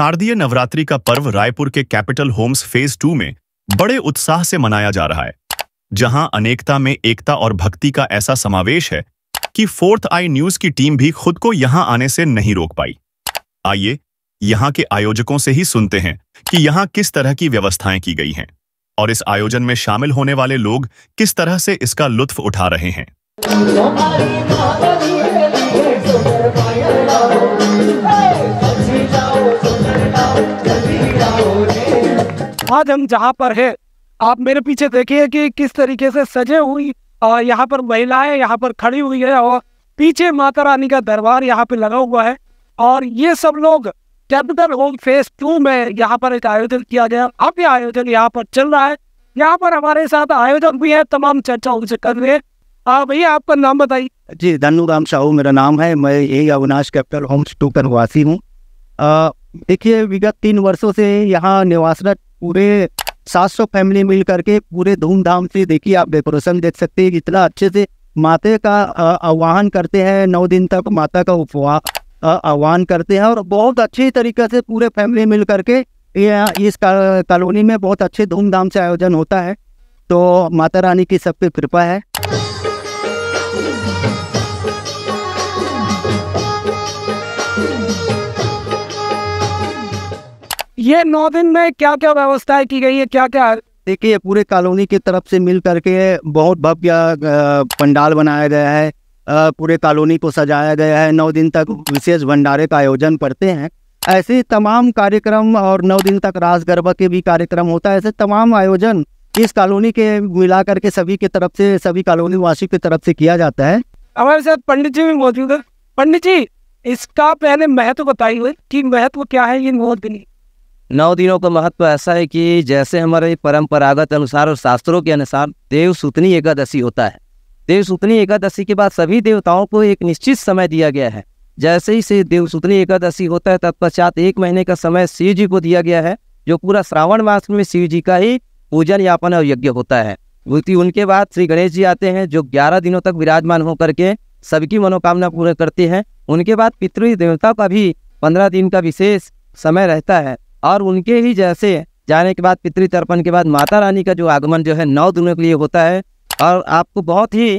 शारदीय नवरात्रि का पर्व रायपुर के कैपिटल होम्स फेज टू में बड़े उत्साह से मनाया जा रहा है जहां अनेकता में एकता और भक्ति का ऐसा समावेश है कि फोर्थ आई न्यूज की टीम भी खुद को यहां आने से नहीं रोक पाई आइए यहां के आयोजकों से ही सुनते हैं कि यहां किस तरह की व्यवस्थाएं की गई हैं और इस आयोजन में शामिल होने वाले लोग किस तरह से इसका लुत्फ उठा रहे हैं आज हम जहाँ पर है आप मेरे पीछे देखिए कि किस तरीके से सजे हुई और यहाँ पर महिलाएं यहाँ पर खड़ी हुई है और पीछे माता रानी का दरबार यहाँ पे लगा हुआ है और ये सब लोग कैपिटल होम फेस टू में यहाँ पर एक आयोजन किया गया अब ये आयोजन यहाँ पर चल रहा है यहाँ पर हमारे साथ आयोजन भी है तमाम चर्चा उनसे कर रहे हैं भैया आपका नाम बताइए जी धनु राम साहू मेरा नाम है मैं यही अविनाश कैपिटल होम्स टू का निवासी हूँ देखिए विगत तीन वर्षों से यहाँ निवासरत पूरे 700 फैमिली मिल करके पूरे धूमधाम से देखिए आप डेकोरेशन देख सकते हैं इतना अच्छे से माता का आह्वान करते हैं नौ दिन तक माता का उपवा आह्वान करते हैं और बहुत अच्छी तरीके से पूरे फैमिली मिल करके इस कॉलोनी में बहुत अच्छे धूमधाम से आयोजन होता है तो माता रानी की पे कृपा है ये नौ दिन में क्या क्या व्यवस्थाएं की गई है क्या क्या देखिए पूरे कॉलोनी की तरफ से मिल करके बहुत भव्य पंडाल बनाया गया है पूरे कॉलोनी को सजाया गया है नौ दिन तक विशेष भंडारे का आयोजन करते हैं ऐसे तमाम कार्यक्रम और नौ दिन तक राज गरबा के भी कार्यक्रम होता है ऐसे तमाम आयोजन इस कॉलोनी के मिला करके सभी के तरफ से सभी कॉलोनी वासी की तरफ से किया जाता है हमारे साथ पंडित जी भी मौजूद है पंडित जी इसका पहले महत्व बताइए कि महत्व क्या है ये नौ दिन नौ दिनों का महत्व ऐसा है कि जैसे हमारे परंपरागत अनुसार और शास्त्रों के अनुसार देव सूतनी एकादशी होता है देव सूतनी एकादशी के बाद सभी देवताओं को एक निश्चित समय दिया गया है जैसे ही से देव सूतनी एकादशी होता है तत्पश्चात एक महीने का समय शिव जी को दिया गया है जो पूरा श्रावण मास में शिव जी का ही पूजन यापन और यज्ञ होता है उनके बाद श्री गणेश जी आते हैं जो ग्यारह दिनों तक विराजमान होकर के सबकी मनोकामना पूरा करते हैं उनके बाद पितृ देवता का भी पंद्रह दिन का विशेष समय रहता है और उनके ही जैसे जाने के बाद पितृ तर्पण के बाद माता रानी का जो आगमन जो है नौ दिनों के लिए होता है और आपको बहुत ही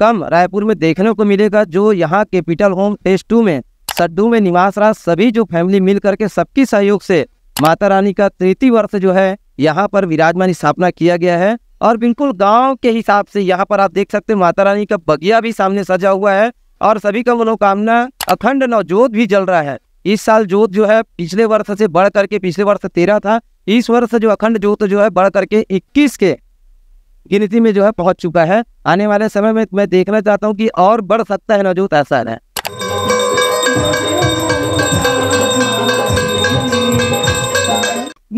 कम रायपुर में देखने को मिलेगा जो यहाँ कैपिटल होम फेज टू में सड्डू में निवास रहा सभी जो फैमिली मिल करके सबकी सहयोग से माता रानी का तृतीय वर्ष जो है यहाँ पर विराजमान स्थापना किया गया है और बिल्कुल गांव के हिसाब से यहाँ पर आप देख सकते हैं माता रानी का बगिया भी सामने सजा हुआ है और सभी का मनोकामना अखंड नवजोत भी जल रहा है इस साल जोत जो है पिछले वर्ष से बढ़ करके पिछले वर्ष तेरह था इस वर्ष जो अखंड जोत जो है बढ़ करके इक्कीस के गिनती में जो है पहुंच चुका है आने वाले समय में मैं देखना चाहता हूँ कि और बढ़ सकता है नवजोत ऐसा है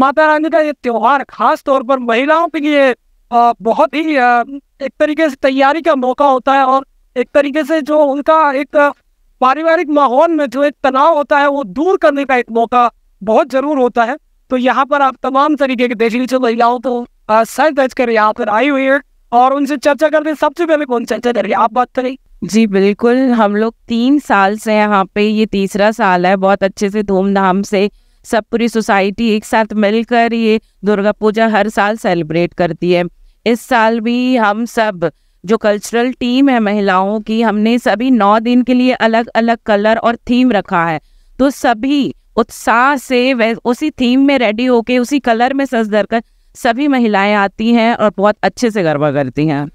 माता रानी का ये त्यौहार खास तौर पर महिलाओं के लिए बहुत ही एक तरीके से तैयारी का मौका होता है और एक तरीके से जो उनका एक पारिवारिक माहौल में जो एक तनाव होता है वो दूर करने का एक मौका बहुत जरूर होता है तो यहाँ पर आप तमाम तरीके के देश विदेश महिलाओं को सर दर्ज कर यहाँ पर आई हुई है और उनसे चर्चा करते सबसे पहले कौन चर्चा कर रही आप बात करें जी बिल्कुल हम लोग तीन साल से यहाँ पे ये तीसरा साल है बहुत अच्छे से धूमधाम से सब पूरी सोसाइटी एक साथ मिलकर ये दुर्गा पूजा हर साल सेलिब्रेट करती है इस साल भी हम सब जो कल्चरल टीम है महिलाओं की हमने सभी नौ दिन के लिए अलग अलग कलर और थीम रखा है तो सभी उत्साह से उसी थीम में रेडी होके उसी कलर में सज धर कर सभी महिलाएं आती हैं और बहुत अच्छे से गरबा करती हैं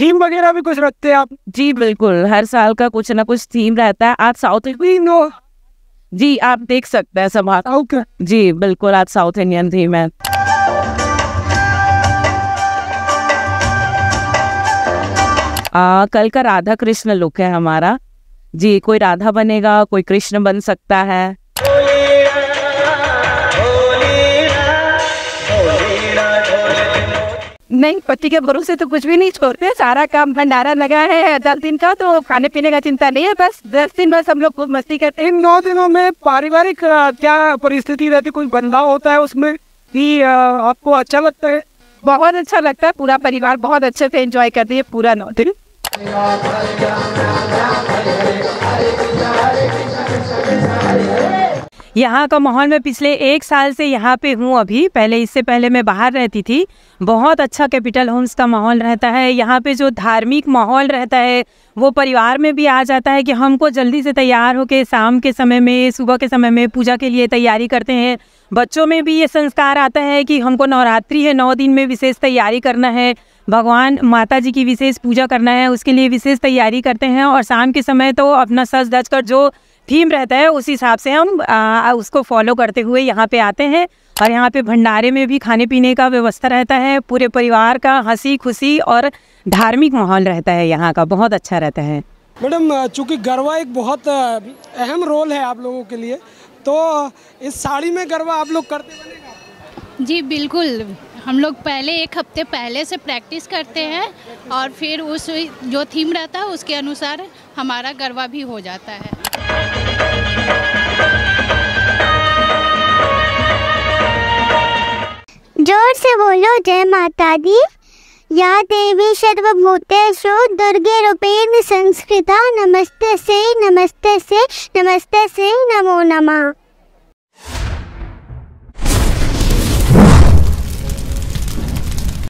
थीम वगैरह भी कुछ रखते हैं आप जी बिल्कुल हर साल का कुछ ना कुछ थीम रहता है आज साउथ जी आप देख सकते हैं समाज okay. जी बिल्कुल आज साउथ इंडियन थी मैं आ, कल का राधा कृष्ण लुक है हमारा जी कोई राधा बनेगा कोई कृष्ण बन सकता है नहीं पति के भरोसे तो कुछ भी नहीं छोड़ते सारा काम भंडारा लगा है दस दिन का तो खाने पीने का चिंता नहीं है बस दस दिन बस हम लोग खूब मस्ती करते हैं इन नौ दिनों में पारिवारिक क्या परिस्थिति रहती कोई बदलाव होता है उसमें कि आपको अच्छा लगता है बहुत अच्छा लगता है पूरा परिवार बहुत अच्छे से एंजॉय करते हैं पूरा नौ दिन यहाँ का माहौल मैं पिछले एक साल से यहाँ पे हूँ अभी पहले इससे पहले मैं बाहर रहती थी बहुत अच्छा कैपिटल होम्स का माहौल रहता है यहाँ पे जो धार्मिक माहौल रहता है वो परिवार में भी आ जाता है कि हमको जल्दी से तैयार होके शाम के समय में सुबह के समय में पूजा के लिए तैयारी करते हैं बच्चों में भी ये संस्कार आता है कि हमको नवरात्रि है नौ दिन में विशेष तैयारी करना है भगवान माता जी की विशेष पूजा करना है उसके लिए विशेष तैयारी करते हैं और शाम के समय तो अपना सज धज कर जो थीम रहता है उस हिसाब से हम आ, उसको फॉलो करते हुए यहाँ पे आते हैं और यहाँ पे भंडारे में भी खाने पीने का व्यवस्था रहता है पूरे परिवार का हंसी खुशी और धार्मिक माहौल रहता है यहाँ का बहुत अच्छा रहता है मैडम चूँकि गरबा एक बहुत अहम रोल है आप लोगों के लिए तो इस साड़ी में गरबा आप लोग करते जी बिल्कुल हम लोग पहले एक हफ्ते पहले से प्रैक्टिस करते हैं और फिर उस जो थीम रहता है उसके अनुसार हमारा गरबा भी हो जाता है से बोलो जय माता दी या देवी सर्वभूतेषु दुर्गे रूपेण संस्कृता नमस्ते से नमस्ते से नमस्ते से नमो नमः